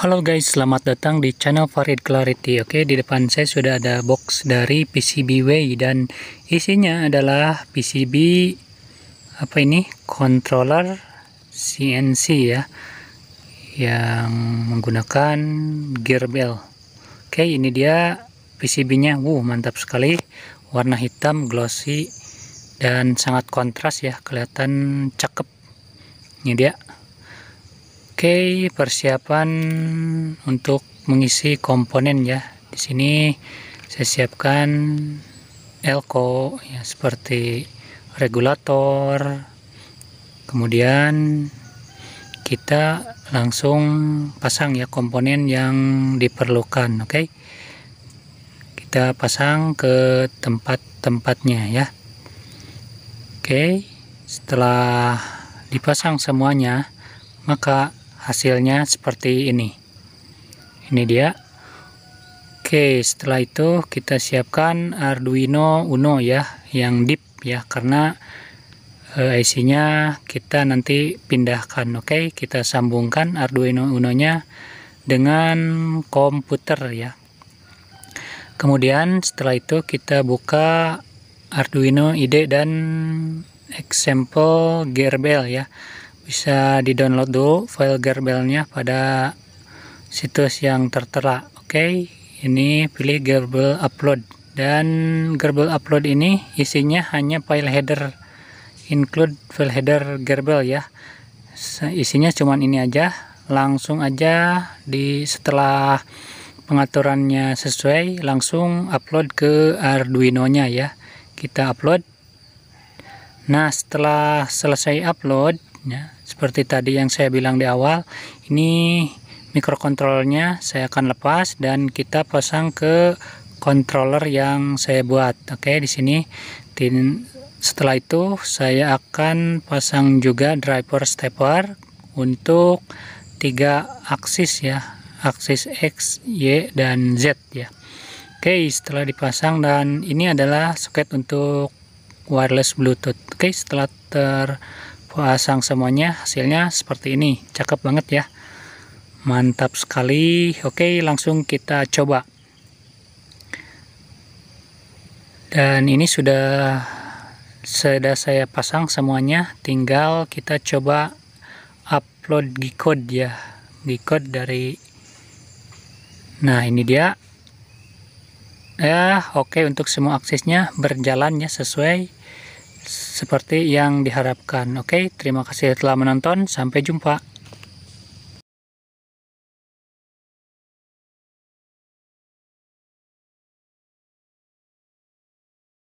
Halo guys, selamat datang di channel Farid Clarity. Oke, di depan saya sudah ada box dari PCBWay dan isinya adalah PCB apa ini? controller CNC ya. Yang menggunakan gear bell. Oke, ini dia PCB-nya. Wuh, mantap sekali. Warna hitam glossy dan sangat kontras ya, kelihatan cakep. Ini dia. Oke, persiapan untuk mengisi komponen ya. Di sini saya siapkan elko ya seperti regulator. Kemudian kita langsung pasang ya komponen yang diperlukan, oke. Kita pasang ke tempat-tempatnya ya. Oke, setelah dipasang semuanya, maka hasilnya seperti ini ini dia Oke setelah itu kita siapkan Arduino Uno ya yang deep ya karena eh, IC nya kita nanti pindahkan Oke kita sambungkan Arduino Uno nya dengan komputer ya kemudian setelah itu kita buka Arduino IDE dan example Gearbel ya bisa di-download dulu file gerbelnya pada situs yang tertera. Oke, okay? ini pilih gerbel upload dan gerbel upload ini isinya hanya file header include file header gerbel ya. Isinya cuman ini aja. Langsung aja di setelah pengaturannya sesuai langsung upload ke Arduino-nya ya. Kita upload. Nah, setelah selesai upload ya, seperti tadi yang saya bilang di awal ini mikrokontrolnya saya akan lepas dan kita pasang ke controller yang saya buat oke okay, di sini setelah itu saya akan pasang juga driver stepper untuk tiga aksis ya aksis X, Y, dan Z ya oke setelah dipasang dan ini adalah soket untuk wireless bluetooth oke setelah ter pasang semuanya hasilnya seperti ini cakep banget ya mantap sekali oke langsung kita coba dan ini sudah sudah saya pasang semuanya tinggal kita coba upload gcode ya gcode dari nah ini dia ya oke untuk semua aksesnya berjalannya sesuai seperti yang diharapkan. Oke, terima kasih telah menonton. Sampai jumpa.